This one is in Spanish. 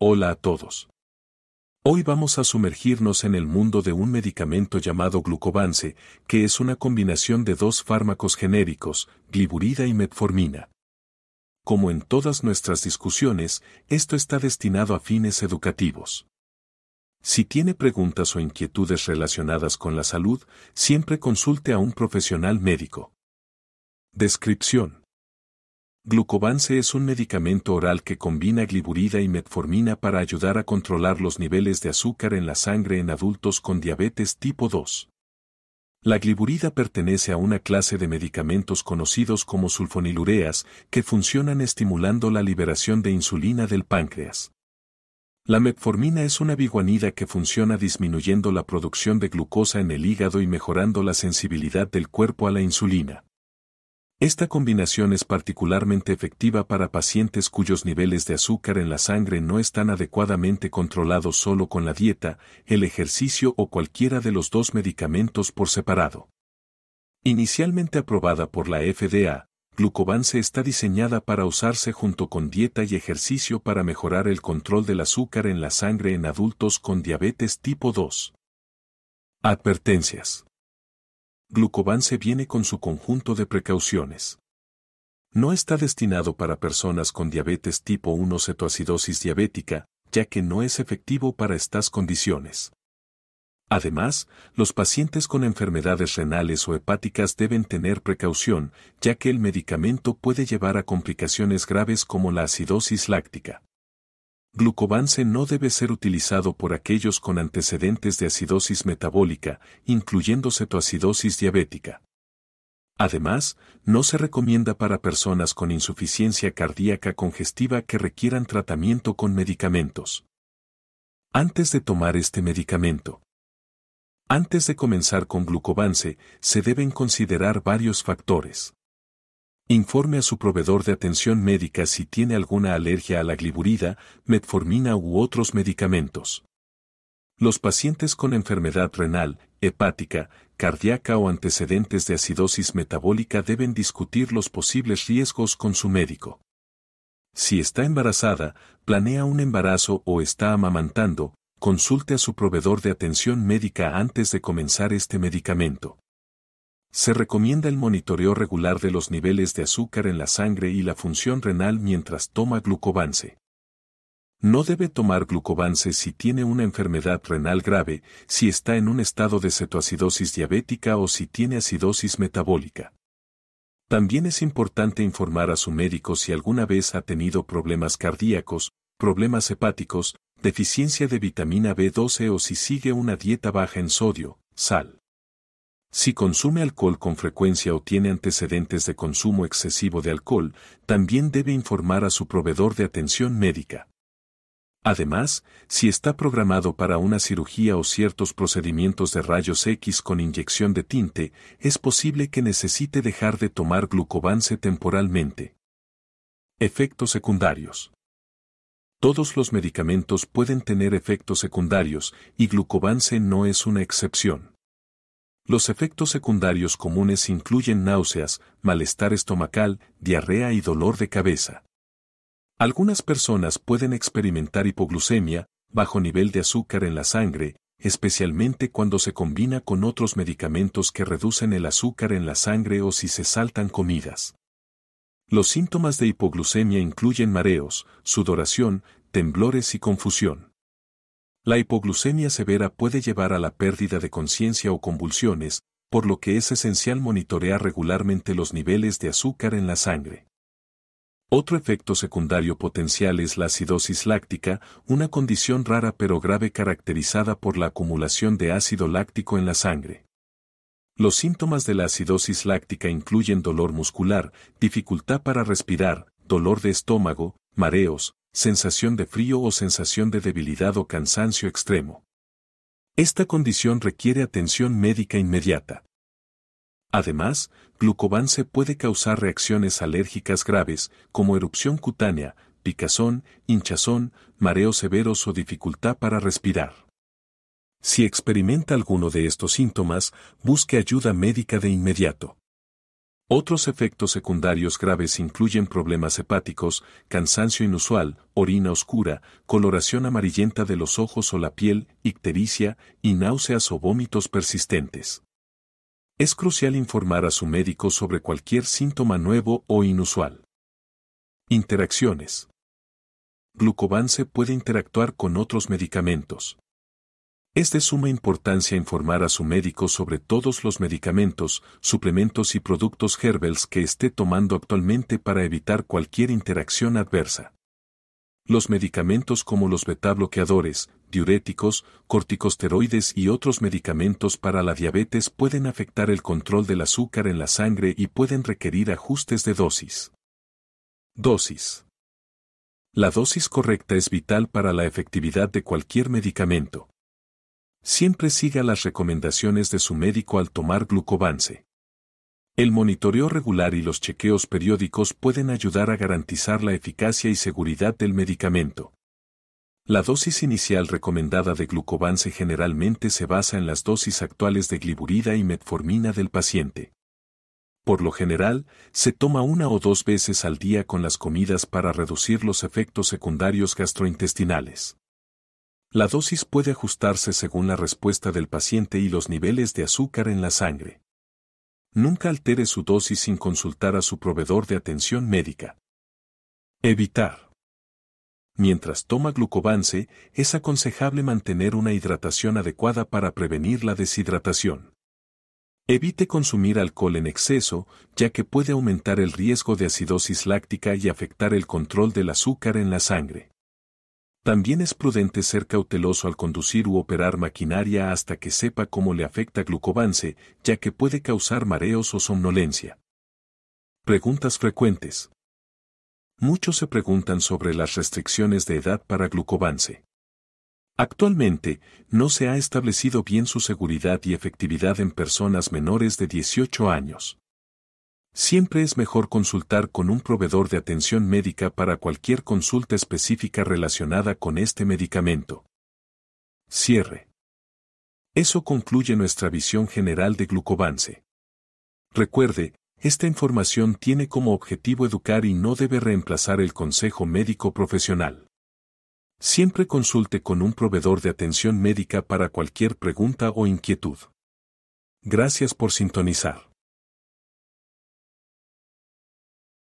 Hola a todos. Hoy vamos a sumergirnos en el mundo de un medicamento llamado glucovance, que es una combinación de dos fármacos genéricos, gliburida y metformina. Como en todas nuestras discusiones, esto está destinado a fines educativos. Si tiene preguntas o inquietudes relacionadas con la salud, siempre consulte a un profesional médico. Descripción. Glucovance es un medicamento oral que combina gliburida y metformina para ayudar a controlar los niveles de azúcar en la sangre en adultos con diabetes tipo 2. La gliburida pertenece a una clase de medicamentos conocidos como sulfonilureas que funcionan estimulando la liberación de insulina del páncreas. La metformina es una biguanida que funciona disminuyendo la producción de glucosa en el hígado y mejorando la sensibilidad del cuerpo a la insulina. Esta combinación es particularmente efectiva para pacientes cuyos niveles de azúcar en la sangre no están adecuadamente controlados solo con la dieta, el ejercicio o cualquiera de los dos medicamentos por separado. Inicialmente aprobada por la FDA, Glucovance está diseñada para usarse junto con dieta y ejercicio para mejorar el control del azúcar en la sangre en adultos con diabetes tipo 2. Advertencias glucovance viene con su conjunto de precauciones. No está destinado para personas con diabetes tipo 1 cetoacidosis diabética, ya que no es efectivo para estas condiciones. Además, los pacientes con enfermedades renales o hepáticas deben tener precaución, ya que el medicamento puede llevar a complicaciones graves como la acidosis láctica glucovance no debe ser utilizado por aquellos con antecedentes de acidosis metabólica, incluyendo cetoacidosis diabética. Además, no se recomienda para personas con insuficiencia cardíaca congestiva que requieran tratamiento con medicamentos. Antes de tomar este medicamento, antes de comenzar con glucovance, se deben considerar varios factores. Informe a su proveedor de atención médica si tiene alguna alergia a la gliburida, metformina u otros medicamentos. Los pacientes con enfermedad renal, hepática, cardíaca o antecedentes de acidosis metabólica deben discutir los posibles riesgos con su médico. Si está embarazada, planea un embarazo o está amamantando, consulte a su proveedor de atención médica antes de comenzar este medicamento. Se recomienda el monitoreo regular de los niveles de azúcar en la sangre y la función renal mientras toma glucovance. No debe tomar glucovance si tiene una enfermedad renal grave, si está en un estado de cetoacidosis diabética o si tiene acidosis metabólica. También es importante informar a su médico si alguna vez ha tenido problemas cardíacos, problemas hepáticos, deficiencia de vitamina B12 o si sigue una dieta baja en sodio, sal si consume alcohol con frecuencia o tiene antecedentes de consumo excesivo de alcohol, también debe informar a su proveedor de atención médica. Además, si está programado para una cirugía o ciertos procedimientos de rayos X con inyección de tinte, es posible que necesite dejar de tomar glucovance temporalmente. Efectos secundarios. Todos los medicamentos pueden tener efectos secundarios y glucovance no es una excepción. Los efectos secundarios comunes incluyen náuseas, malestar estomacal, diarrea y dolor de cabeza. Algunas personas pueden experimentar hipoglucemia, bajo nivel de azúcar en la sangre, especialmente cuando se combina con otros medicamentos que reducen el azúcar en la sangre o si se saltan comidas. Los síntomas de hipoglucemia incluyen mareos, sudoración, temblores y confusión. La hipoglucemia severa puede llevar a la pérdida de conciencia o convulsiones, por lo que es esencial monitorear regularmente los niveles de azúcar en la sangre. Otro efecto secundario potencial es la acidosis láctica, una condición rara pero grave caracterizada por la acumulación de ácido láctico en la sangre. Los síntomas de la acidosis láctica incluyen dolor muscular, dificultad para respirar, dolor de estómago, mareos, sensación de frío o sensación de debilidad o cansancio extremo. Esta condición requiere atención médica inmediata. Además, glucovance puede causar reacciones alérgicas graves, como erupción cutánea, picazón, hinchazón, mareos severos o dificultad para respirar. Si experimenta alguno de estos síntomas, busque ayuda médica de inmediato. Otros efectos secundarios graves incluyen problemas hepáticos, cansancio inusual, orina oscura, coloración amarillenta de los ojos o la piel, ictericia y náuseas o vómitos persistentes. Es crucial informar a su médico sobre cualquier síntoma nuevo o inusual. Interacciones. glucovance puede interactuar con otros medicamentos. Es de suma importancia informar a su médico sobre todos los medicamentos, suplementos y productos Herbels que esté tomando actualmente para evitar cualquier interacción adversa. Los medicamentos como los betabloqueadores, diuréticos, corticosteroides y otros medicamentos para la diabetes pueden afectar el control del azúcar en la sangre y pueden requerir ajustes de dosis. Dosis. La dosis correcta es vital para la efectividad de cualquier medicamento. Siempre siga las recomendaciones de su médico al tomar glucovance. El monitoreo regular y los chequeos periódicos pueden ayudar a garantizar la eficacia y seguridad del medicamento. La dosis inicial recomendada de glucovance generalmente se basa en las dosis actuales de gliburida y metformina del paciente. Por lo general, se toma una o dos veces al día con las comidas para reducir los efectos secundarios gastrointestinales. La dosis puede ajustarse según la respuesta del paciente y los niveles de azúcar en la sangre. Nunca altere su dosis sin consultar a su proveedor de atención médica. Evitar. Mientras toma glucovance, es aconsejable mantener una hidratación adecuada para prevenir la deshidratación. Evite consumir alcohol en exceso, ya que puede aumentar el riesgo de acidosis láctica y afectar el control del azúcar en la sangre. También es prudente ser cauteloso al conducir u operar maquinaria hasta que sepa cómo le afecta glucovance, ya que puede causar mareos o somnolencia. Preguntas frecuentes. Muchos se preguntan sobre las restricciones de edad para glucovance. Actualmente, no se ha establecido bien su seguridad y efectividad en personas menores de 18 años. Siempre es mejor consultar con un proveedor de atención médica para cualquier consulta específica relacionada con este medicamento. Cierre. Eso concluye nuestra visión general de glucovance. Recuerde, esta información tiene como objetivo educar y no debe reemplazar el consejo médico profesional. Siempre consulte con un proveedor de atención médica para cualquier pregunta o inquietud. Gracias por sintonizar.